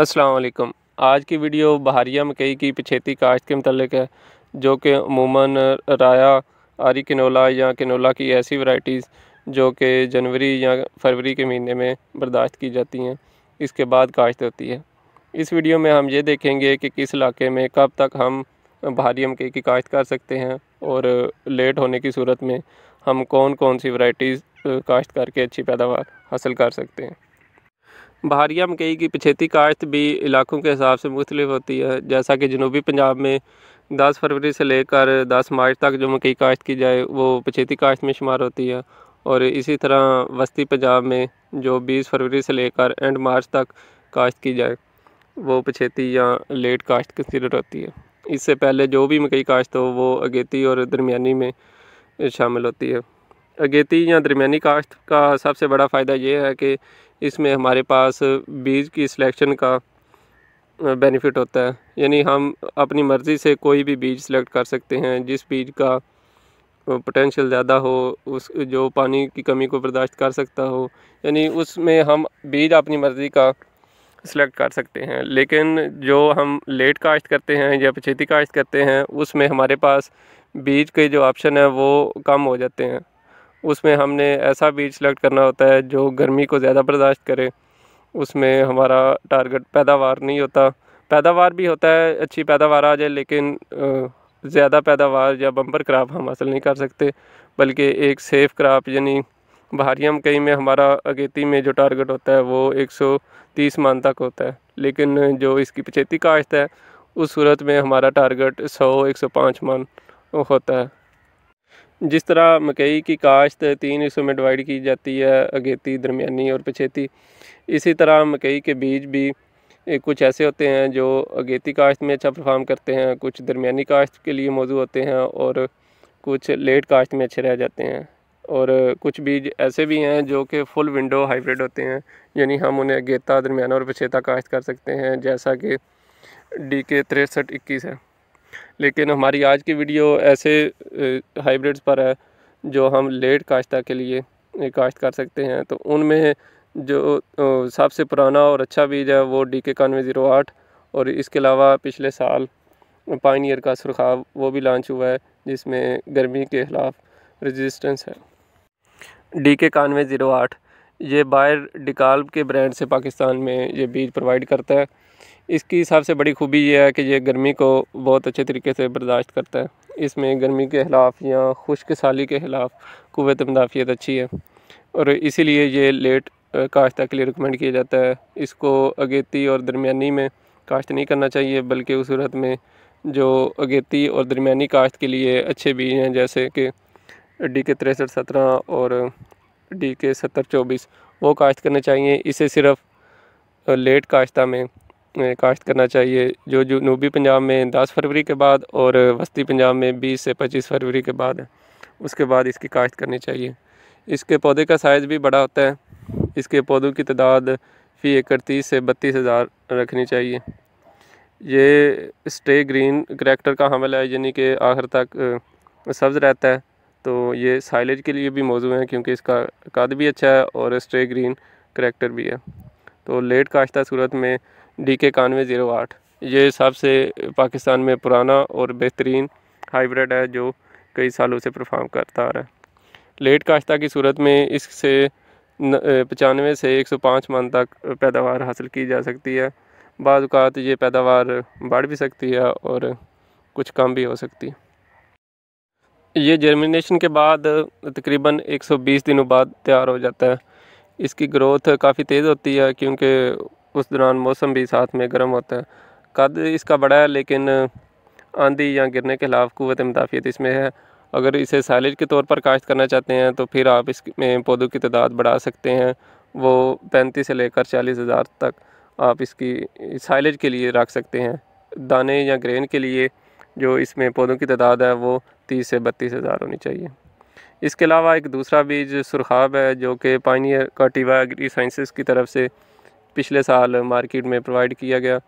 असलकम आज की वीडियो बहारिया मकई की पिछेती काश्त के मतलब है जो कि अमूमन राया आरी किनोला या किनोला की ऐसी वराइटीज़ जो कि जनवरी या फरवरी के महीने में बर्दाश्त की जाती हैं इसके बाद काश्त होती है इस वीडियो में हम ये देखेंगे कि किस इलाके में कब तक हम भारी मकई की काश्त कर सकते हैं और लेट होने की सूरत में हम कौन कौन सी वराइटीज़ काश्त करके अच्छी पैदावार हासिल कर सकते हैं बहारिया मकई की पिछेती काश्त भी इलाकों के हिसाब से मुख्तलिफ होती है जैसा कि जनूबी पंजाब में दस फरवरी से लेकर दस मार्च तक जो मकई काश्त की जाए वो पिछेती काश्त में शुमार होती है और इसी तरह वस्ती पंजाब में जो बीस फरवरी से लेकर एंड मार्च तक काश्त की जाए वो पिछेती या लेट काश्त कंसिडर होती है इससे पहले जो भी मकई काश्त हो वो अगेती और दरमिया में शामिल होती है अगेती या दरमियानी काश्त का सबसे बड़ा फ़ायदा ये है कि इसमें हमारे पास बीज की सिलेक्शन का बेनिफिट होता है यानी हम अपनी मर्ज़ी से कोई भी बीज सेलेक्ट कर सकते हैं जिस बीज का पोटेंशियल ज़्यादा हो उस जो पानी की कमी को बर्दाश्त कर सकता हो यानी उसमें हम बीज अपनी मर्ज़ी का सेलेक्ट कर सकते हैं लेकिन जो हम लेट काश्त करते हैं या पछेती काश्त करते हैं उसमें हमारे पास बीज के जो ऑप्शन है वो कम हो जाते हैं उसमें हमने ऐसा बीज सेलेक्ट करना होता है जो गर्मी को ज़्यादा बर्दाश्त करे उसमें हमारा टारगेट पैदावार नहीं होता पैदावार भी होता है अच्छी पैदावार आ जाए लेकिन ज़्यादा पैदावार या बम्पर क्राप हम हासिल नहीं कर सकते बल्कि एक सेफ़ क्राप यानी हम कहीं में हमारा अगेती में जो टारगेट होता है वो 130 मान तक होता है लेकिन जो इसकी पचेती काश्त है उस सूरत में हमारा टारगेट 100 105 मान होता है जिस तरह मकई की काश्त तीन हिस्सों में डिवाइड की जाती है अगेती दरमियानी और पछेती इसी तरह मकई के बीज भी कुछ ऐसे होते हैं जो अगेती काश्त में अच्छा परफॉर्म करते हैं कुछ दरमियानी काश्त के लिए मौजू होते हैं और कुछ लेट काश्त में अच्छे रह जाते हैं और कुछ बीज ऐसे भी हैं जो कि फुल विंडो हाइब्रिड होते हैं यानी हम उन्हें अगेता दरमियाना और पछेता काश्त कर सकते हैं जैसा कि डी के तिरसठ इक्कीस है लेकिन हमारी आज की वीडियो ऐसे हाइब्रिड्स पर है जो हम लेट काश्ता के लिए काश्त कर सकते हैं तो उनमें जो सबसे पुराना और अच्छा बीज है वो डी के कानवे ज़ीरो आठ और इसके अलावा पिछले साल पाइन ईयर का सुरखाव वो भी लॉन्च हुआ है जिसमें गर्मी के ख़िलाफ़ रेजिस्टेंस है डी के कानवे ज़ीरो आठ ये बायर डिकाल्ब के ब्रांड से पाकिस्तान में ये बीज प्रोवाइड करता है इसकी सबसे बड़ी खूबी यह है कि ये गर्मी को बहुत अच्छे तरीके से बर्दाश्त करता है इसमें गर्मी के खिलाफ या खुश्क साली के खिलाफ कुत मुदाफ़ियत अच्छी है और इसीलिए ये लेट काश्ता के लिए रिकमेंड किया जाता है इसको अगेती और दरमियानी में काश्त नहीं करना चाहिए बल्कि उस सूरत में जो अगेती और दरमियानी काश्त के लिए अच्छे बीज हैं जैसे कि डी के तिरसठ सत्रह और डी के सत्तर चौबीस वो काश्त करने चाहिए इसे सिर्फ लेट काश्ता में काश्त करना चाहिए जो जनूबी पंजाब में 10 फरवरी के बाद और वस्ती पंजाब में 20 से 25 फरवरी के बाद उसके बाद इसकी काश्त करनी चाहिए इसके पौधे का साइज़ भी बड़ा होता है इसके पौधों की तादाद फ़ी एकड़ तीस से बत्तीस हज़ार रखनी चाहिए ये स्टे ग्रीन करेक्टर का हमल है यानी कि आखिर तक सब्ज़ रहता है तो ये साइलेज के लिए भी मौजूद है क्योंकि इसका कद भी अच्छा है और स्टे ग्रीन करेक्टर भी है तो लेट काश्ता सूरत में डी के इक्यानवे ज़ीरो आठ ये सबसे पाकिस्तान में पुराना और बेहतरीन हाइब्रिड है जो कई सालों से परफॉर्म करता आ रहा है लेट काश्ता की सूरत में इससे पचानवे से एक सौ पाँच मन तक पैदावार हासिल की जा सकती है बाज़ात ये पैदावार बढ़ भी सकती है और कुछ कम भी हो सकती है ये जर्मिनेशन के बाद तकरीबन 120 दिनों बाद तैयार हो जाता है इसकी ग्रोथ काफ़ी तेज़ होती है क्योंकि उस दौरान मौसम भी साथ में गर्म होता है कद इसका बड़ा है लेकिन आंधी या गिरने के खिलाफ कुत मुदाफ़ियत इसमें है अगर इसे साइलेज के तौर पर काश्त करना चाहते हैं तो फिर आप इसमें पौधों की तादाद बढ़ा सकते हैं वो पैंतीस से लेकर चालीस हज़ार तक आप इसकी साइलेज के लिए रख सकते हैं दाने या ग्रेन के लिए जो इसमें पौधों की तादाद है वो तीस से बत्तीस हज़ार होनी चाहिए इसके अलावा एक दूसरा बीज सुरखाब है जो कि पानी का एग्री साइंसिस की तरफ से पिछले साल मार्केट में प्रोवाइड किया गया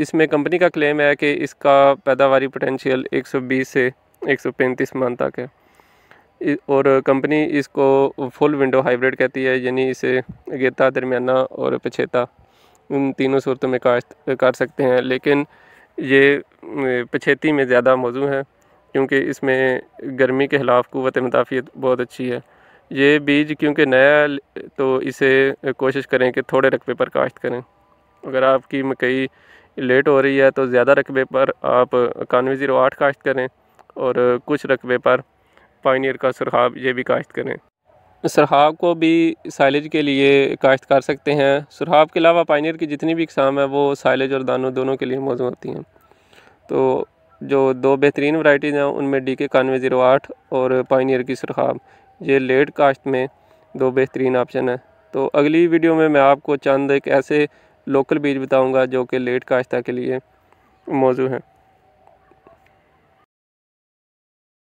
इसमें कंपनी का क्लेम है कि इसका पैदावारी पोटेंशियल 120 से 135 मन तक है और कंपनी इसको फुल विंडो हाइब्रिड कहती है यानी इसे गेता दरमियाना और पछेता इन तीनों सूरतों में काश्त कर सकते हैं लेकिन ये पछेती में ज़्यादा मौजू है क्योंकि इसमें गर्मी के खिलाफ क़वत मुदाफ़ियत बहुत अच्छी है ये बीज क्योंकि नया तो इसे कोशिश करें कि थोड़े रकबे पर काश्त करें अगर आपकी मकई लेट हो रही है तो ज़्यादा रकबे पर आप इक्यानवे ज़ीरो आठ काश्त करें और कुछ रकबे पर पाइनियर का सरहाब ये भी काश्त करें सरहाब को भी साइलेज के लिए काश्त कर सकते हैं सरहाब के अलावा पाइनियर की जितनी भी इकसाम है वो साइलेज और दानों दोनों के लिए मौजूद होती हैं तो जो दो बेहतरीन वराइटीज़ हैं उनमें डी के इक्यानवे ज़ीरो आठ और पाइनियर की सरहाब ये लेट कास्ट में दो बेहतरीन ऑप्शन है तो अगली वीडियो में मैं आपको चंद एक ऐसे लोकल बीज बताऊंगा जो कि लेट काश्ता के लिए मौजू हैं